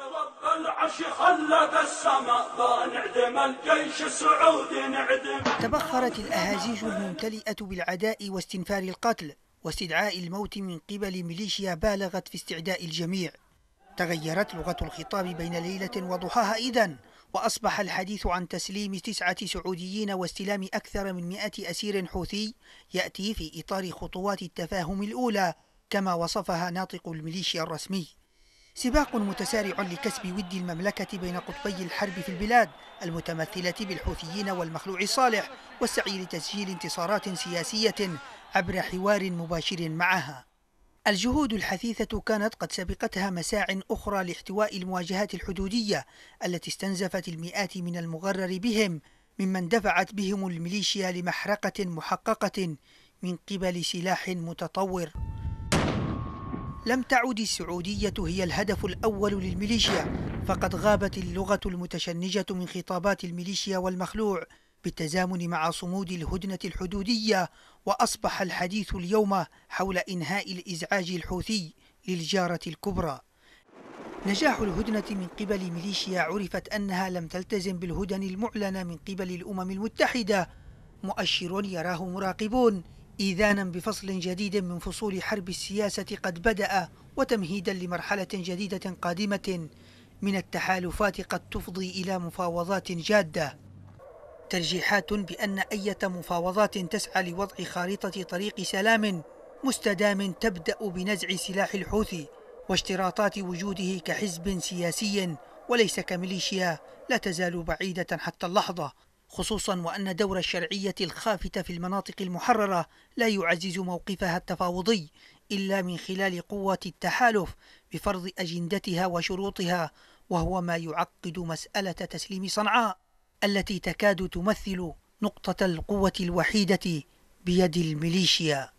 رب السماء نعدم الجيش السعودي نعدم تبخرت الأهازيج الممتلئة بالعداء واستنفار القتل واستدعاء الموت من قبل ميليشيا بالغت في استعداء الجميع تغيرت لغة الخطاب بين ليلة وضحاها إذن وأصبح الحديث عن تسليم تسعة سعوديين واستلام أكثر من مئة أسير حوثي يأتي في إطار خطوات التفاهم الأولى كما وصفها ناطق الميليشيا الرسمي سباق متسارع لكسب ود المملكة بين قطبي الحرب في البلاد المتمثلة بالحوثيين والمخلوع صالح والسعي لتسجيل انتصارات سياسية عبر حوار مباشر معها الجهود الحثيثة كانت قد سبقتها مساع أخرى لاحتواء المواجهات الحدودية التي استنزفت المئات من المغرر بهم ممن دفعت بهم الميليشيا لمحرقة محققة من قبل سلاح متطور لم تعد السعودية هي الهدف الأول للميليشيا فقد غابت اللغة المتشنجة من خطابات الميليشيا والمخلوع بالتزامن مع صمود الهدنة الحدودية وأصبح الحديث اليوم حول إنهاء الإزعاج الحوثي للجارة الكبرى نجاح الهدنة من قبل ميليشيا عرفت أنها لم تلتزم بالهدن المعلنة من قبل الأمم المتحدة مؤشر يراه مراقبون إيذانا بفصل جديد من فصول حرب السياسة قد بدأ وتمهيدا لمرحلة جديدة قادمة من التحالفات قد تفضي إلى مفاوضات جادة ترجيحات بأن أية مفاوضات تسعى لوضع خارطة طريق سلام مستدام تبدأ بنزع سلاح الحوثي واشتراطات وجوده كحزب سياسي وليس كميليشيا لا تزال بعيدة حتى اللحظة خصوصا وأن دور الشرعية الخافتة في المناطق المحررة لا يعزز موقفها التفاوضي إلا من خلال قوة التحالف بفرض أجندتها وشروطها وهو ما يعقد مسألة تسليم صنعاء التي تكاد تمثل نقطة القوة الوحيدة بيد الميليشيا